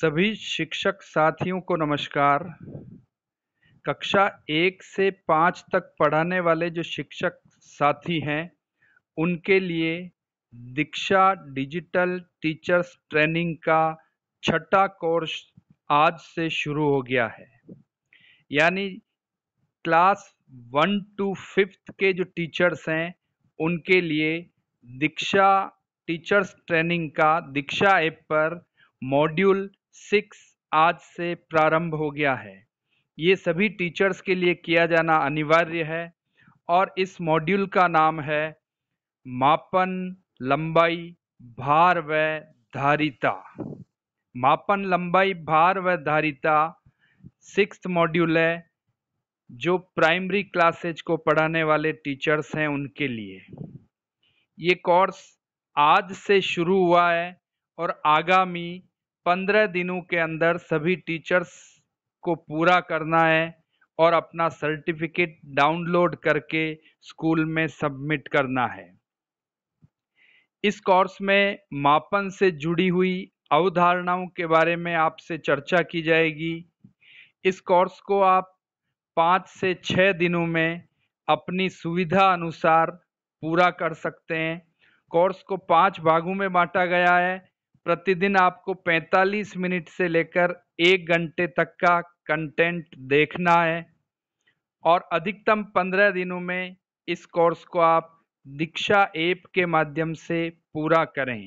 सभी शिक्षक साथियों को नमस्कार कक्षा एक से पाँच तक पढ़ाने वाले जो शिक्षक साथी हैं उनके लिए दीक्षा डिजिटल टीचर्स ट्रेनिंग का छठा कोर्स आज से शुरू हो गया है यानी क्लास वन टू फिफ्थ के जो टीचर्स हैं उनके लिए दीक्षा टीचर्स ट्रेनिंग का दीक्षा ऐप पर मॉड्यूल सिक्स आज से प्रारंभ हो गया है ये सभी टीचर्स के लिए किया जाना अनिवार्य है और इस मॉड्यूल का नाम है मापन लंबाई भार व धारिता मापन लंबाई भार व धारिता सिक्स मॉड्यूल है जो प्राइमरी क्लासेज को पढ़ाने वाले टीचर्स हैं उनके लिए ये कोर्स आज से शुरू हुआ है और आगामी पंद्रह दिनों के अंदर सभी टीचर्स को पूरा करना है और अपना सर्टिफिकेट डाउनलोड करके स्कूल में सबमिट करना है इस कोर्स में मापन से जुड़ी हुई अवधारणाओं के बारे में आपसे चर्चा की जाएगी इस कोर्स को आप पाँच से छः दिनों में अपनी सुविधा अनुसार पूरा कर सकते हैं कोर्स को पांच भागों में बांटा गया है प्रतिदिन आपको 45 मिनट से लेकर एक घंटे तक का कंटेंट देखना है और अधिकतम 15 दिनों में इस कोर्स को आप दीक्षा ऐप के माध्यम से पूरा करें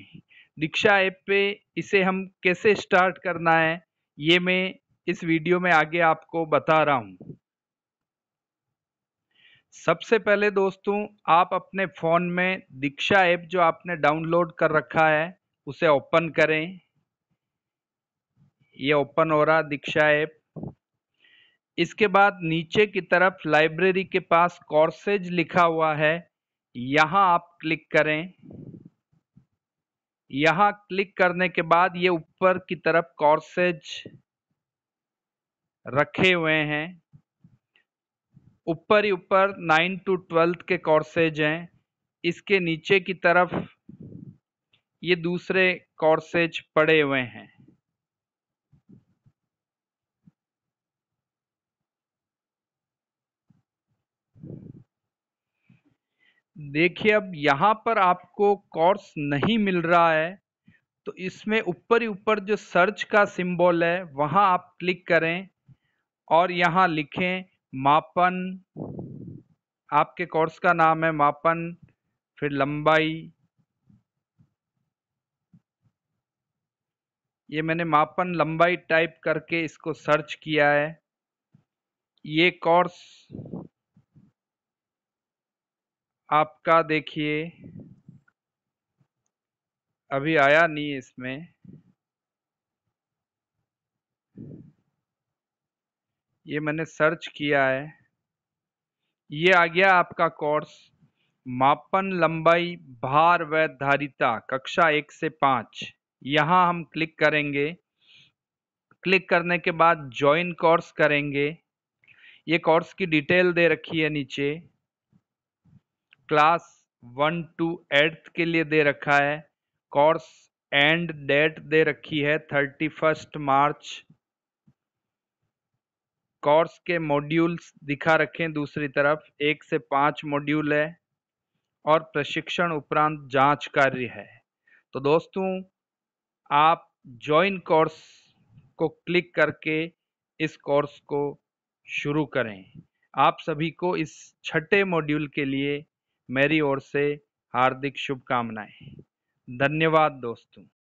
दीक्षा ऐप पे इसे हम कैसे स्टार्ट करना है ये मैं इस वीडियो में आगे आपको बता रहा हूँ सबसे पहले दोस्तों आप अपने फ़ोन में दीक्षा ऐप जो आपने डाउनलोड कर रखा है उसे ओपन करें ये ओपन हो रहा दीक्षा ऐप इसके बाद नीचे की तरफ लाइब्रेरी के पास कॉर्सेज लिखा हुआ है यहां आप क्लिक करें यहां क्लिक करने के बाद ये ऊपर की तरफ कॉर्सेज रखे हुए हैं ऊपर ही ऊपर नाइन टू ट्वेल्थ के कॉर्सेज हैं इसके नीचे की तरफ ये दूसरे कॉर्सेज पड़े हुए हैं। देखिए अब यहां पर आपको कोर्स नहीं मिल रहा है तो इसमें ऊपर ही ऊपर जो सर्च का सिंबल है वहां आप क्लिक करें और यहाँ लिखें मापन आपके कोर्स का नाम है मापन फिर लंबाई ये मैंने मापन लंबाई टाइप करके इसको सर्च किया है ये कोर्स आपका देखिए अभी आया नहीं इसमें ये मैंने सर्च किया है ये आ गया आपका कोर्स मापन लंबाई भार व धारिता कक्षा एक से पांच यहाँ हम क्लिक करेंगे क्लिक करने के बाद ज्वाइन कोर्स करेंगे ये कोर्स की डिटेल दे रखी है नीचे क्लास वन टू एट्थ के लिए दे रखा है कोर्स एंड डेट दे रखी है थर्टी फर्स्ट मार्च कोर्स के मॉड्यूल्स दिखा रखें दूसरी तरफ एक से पांच मॉड्यूल है और प्रशिक्षण उपरांत जांच कार्य है तो दोस्तों आप ज्वाइन कोर्स को क्लिक करके इस कोर्स को शुरू करें आप सभी को इस छठे मॉड्यूल के लिए मेरी ओर से हार्दिक शुभकामनाएं धन्यवाद दोस्तों